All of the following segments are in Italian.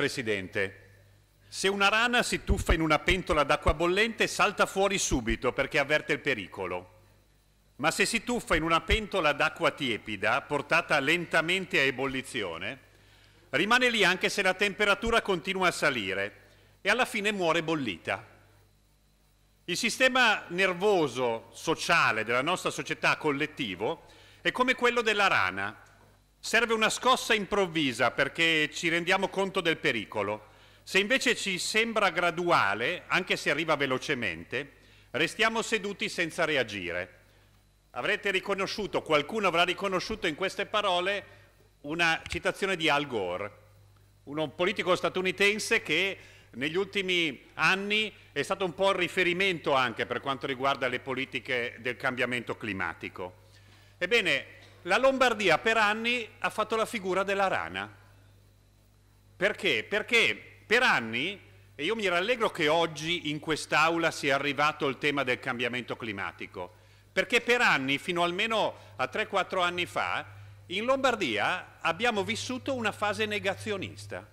Presidente, se una rana si tuffa in una pentola d'acqua bollente salta fuori subito perché avverte il pericolo. Ma se si tuffa in una pentola d'acqua tiepida, portata lentamente a ebollizione, rimane lì anche se la temperatura continua a salire e alla fine muore bollita. Il sistema nervoso sociale della nostra società collettivo è come quello della rana. Serve una scossa improvvisa perché ci rendiamo conto del pericolo. Se invece ci sembra graduale, anche se arriva velocemente, restiamo seduti senza reagire. Avrete riconosciuto, qualcuno avrà riconosciuto in queste parole una citazione di Al Gore, un politico statunitense che negli ultimi anni è stato un po' il riferimento anche per quanto riguarda le politiche del cambiamento climatico. Ebbene, la Lombardia per anni ha fatto la figura della rana. Perché? Perché per anni, e io mi rallegro che oggi in quest'Aula sia arrivato il tema del cambiamento climatico, perché per anni, fino almeno a 3-4 anni fa, in Lombardia abbiamo vissuto una fase negazionista.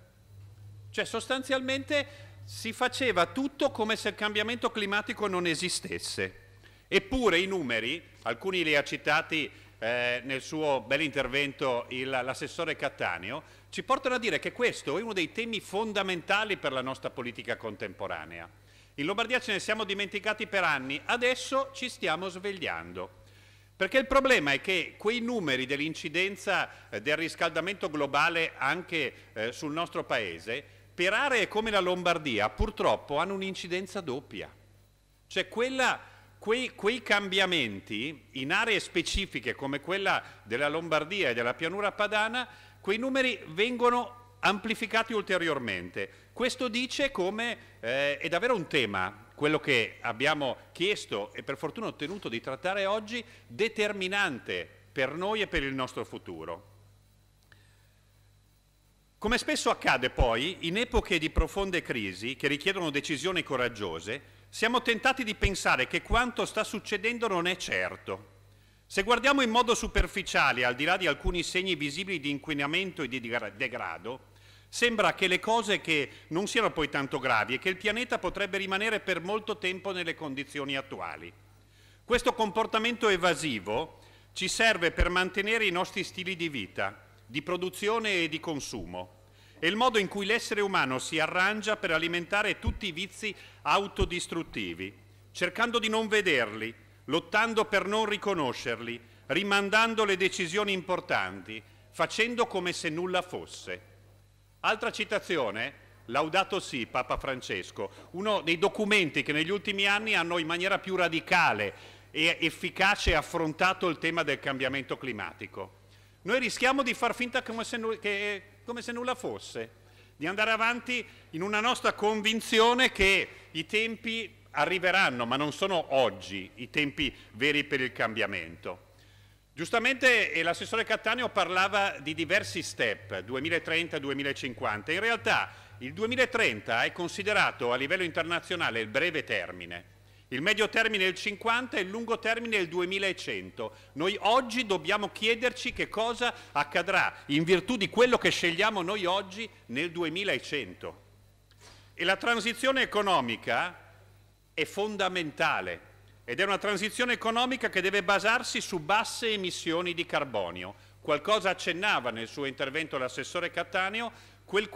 Cioè sostanzialmente si faceva tutto come se il cambiamento climatico non esistesse. Eppure i numeri, alcuni li ha citati eh, nel suo bel intervento l'assessore Cattaneo, ci portano a dire che questo è uno dei temi fondamentali per la nostra politica contemporanea. In Lombardia ce ne siamo dimenticati per anni, adesso ci stiamo svegliando. Perché il problema è che quei numeri dell'incidenza eh, del riscaldamento globale anche eh, sul nostro paese, per aree come la Lombardia, purtroppo hanno un'incidenza doppia. Cioè quella Quei, quei, cambiamenti in aree specifiche come quella della Lombardia e della pianura padana, quei numeri vengono amplificati ulteriormente. Questo dice come eh, è davvero un tema, quello che abbiamo chiesto e per fortuna ottenuto di trattare oggi, determinante per noi e per il nostro futuro. Come spesso accade poi, in epoche di profonde crisi che richiedono decisioni coraggiose, siamo tentati di pensare che quanto sta succedendo non è certo. Se guardiamo in modo superficiale, al di là di alcuni segni visibili di inquinamento e di degrado, sembra che le cose che non siano poi tanto gravi e che il pianeta potrebbe rimanere per molto tempo nelle condizioni attuali. Questo comportamento evasivo ci serve per mantenere i nostri stili di vita, di produzione e di consumo è il modo in cui l'essere umano si arrangia per alimentare tutti i vizi autodistruttivi, cercando di non vederli, lottando per non riconoscerli, rimandando le decisioni importanti, facendo come se nulla fosse. Altra citazione, Laudato sì, Papa Francesco, uno dei documenti che negli ultimi anni hanno in maniera più radicale e efficace affrontato il tema del cambiamento climatico. Noi rischiamo di far finta come se, che, come se nulla fosse, di andare avanti in una nostra convinzione che i tempi arriveranno, ma non sono oggi i tempi veri per il cambiamento. Giustamente eh, l'assessore Cattaneo parlava di diversi step, 2030-2050. In realtà il 2030 è considerato a livello internazionale il breve termine. Il medio termine è il 50 e il lungo termine è il 2100. Noi oggi dobbiamo chiederci che cosa accadrà in virtù di quello che scegliamo noi oggi nel 2100. E la transizione economica è fondamentale ed è una transizione economica che deve basarsi su basse emissioni di carbonio. Qualcosa accennava nel suo intervento l'assessore Cattaneo, quel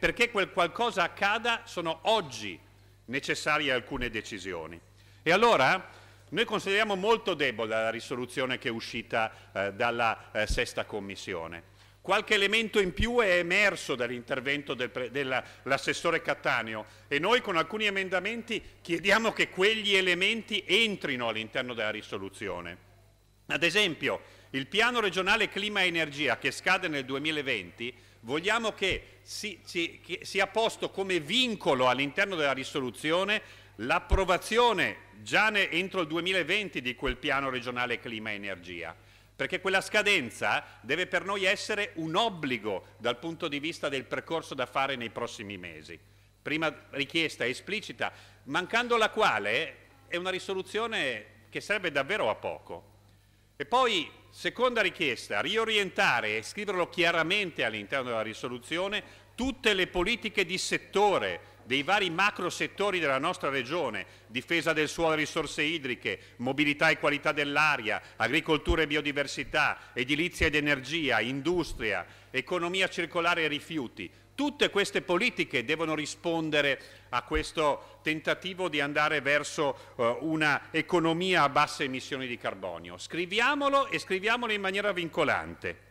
perché quel qualcosa accada sono oggi necessarie alcune decisioni. E allora noi consideriamo molto debole la risoluzione che è uscita eh, dalla eh, sesta commissione. Qualche elemento in più è emerso dall'intervento dell'assessore dell Cattaneo e noi con alcuni emendamenti chiediamo che quegli elementi entrino all'interno della risoluzione. Ad esempio, il piano regionale clima e energia che scade nel 2020 vogliamo che, si, si, che sia posto come vincolo all'interno della risoluzione l'approvazione già ne, entro il 2020 di quel piano regionale clima-energia, e perché quella scadenza deve per noi essere un obbligo dal punto di vista del percorso da fare nei prossimi mesi. Prima richiesta esplicita, mancando la quale è una risoluzione che serve davvero a poco. E poi, seconda richiesta, riorientare e scriverlo chiaramente all'interno della risoluzione tutte le politiche di settore dei vari macro settori della nostra regione, difesa del suolo e risorse idriche, mobilità e qualità dell'aria, agricoltura e biodiversità, edilizia ed energia, industria, economia circolare e rifiuti. Tutte queste politiche devono rispondere a questo tentativo di andare verso uh, una economia a basse emissioni di carbonio. Scriviamolo e scriviamolo in maniera vincolante.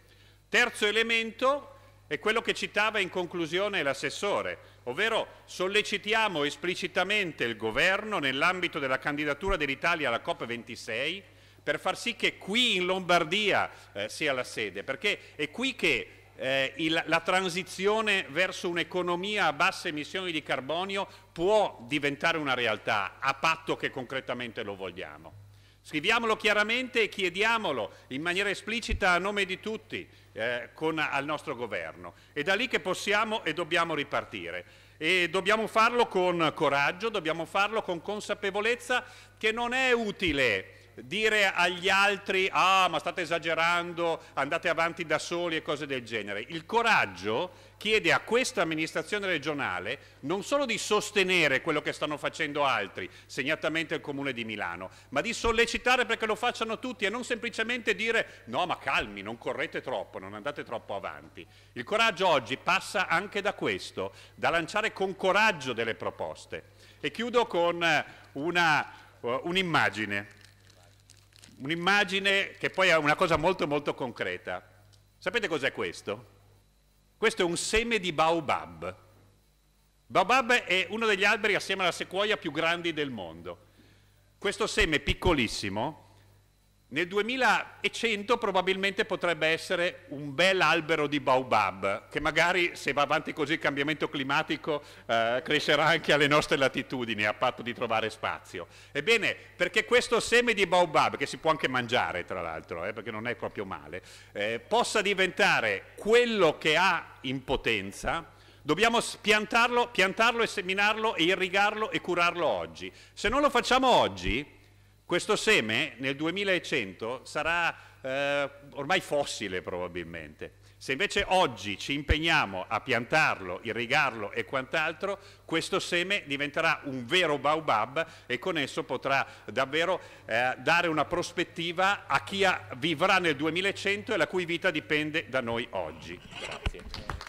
Terzo elemento è quello che citava in conclusione l'assessore, ovvero sollecitiamo esplicitamente il governo nell'ambito della candidatura dell'Italia alla COP26 per far sì che qui in Lombardia eh, sia la sede, perché è qui che eh, il, la transizione verso un'economia a basse emissioni di carbonio può diventare una realtà, a patto che concretamente lo vogliamo. Scriviamolo chiaramente e chiediamolo in maniera esplicita a nome di tutti eh, con, al nostro governo. È da lì che possiamo e dobbiamo ripartire. E dobbiamo farlo con coraggio, dobbiamo farlo con consapevolezza che non è utile dire agli altri ah ma state esagerando, andate avanti da soli e cose del genere. Il coraggio chiede a questa amministrazione regionale non solo di sostenere quello che stanno facendo altri, segnatamente il Comune di Milano, ma di sollecitare perché lo facciano tutti e non semplicemente dire no ma calmi, non correte troppo, non andate troppo avanti. Il coraggio oggi passa anche da questo, da lanciare con coraggio delle proposte. E chiudo con eh, eh, un'immagine, un'immagine che poi è una cosa molto molto concreta. Sapete cos'è questo? Questo è un seme di baobab. Baobab è uno degli alberi assieme alla sequoia più grandi del mondo. Questo seme piccolissimo nel 2100 probabilmente potrebbe essere un bel albero di baobab, che magari se va avanti così il cambiamento climatico eh, crescerà anche alle nostre latitudini, a patto di trovare spazio. Ebbene, perché questo seme di baobab, che si può anche mangiare tra l'altro, eh, perché non è proprio male, eh, possa diventare quello che ha in potenza, dobbiamo piantarlo, piantarlo e seminarlo e irrigarlo e curarlo oggi. Se non lo facciamo oggi questo seme nel 2100 sarà eh, ormai fossile probabilmente. Se invece oggi ci impegniamo a piantarlo, irrigarlo e quant'altro, questo seme diventerà un vero baobab e con esso potrà davvero eh, dare una prospettiva a chi vivrà nel 2100 e la cui vita dipende da noi oggi. Grazie.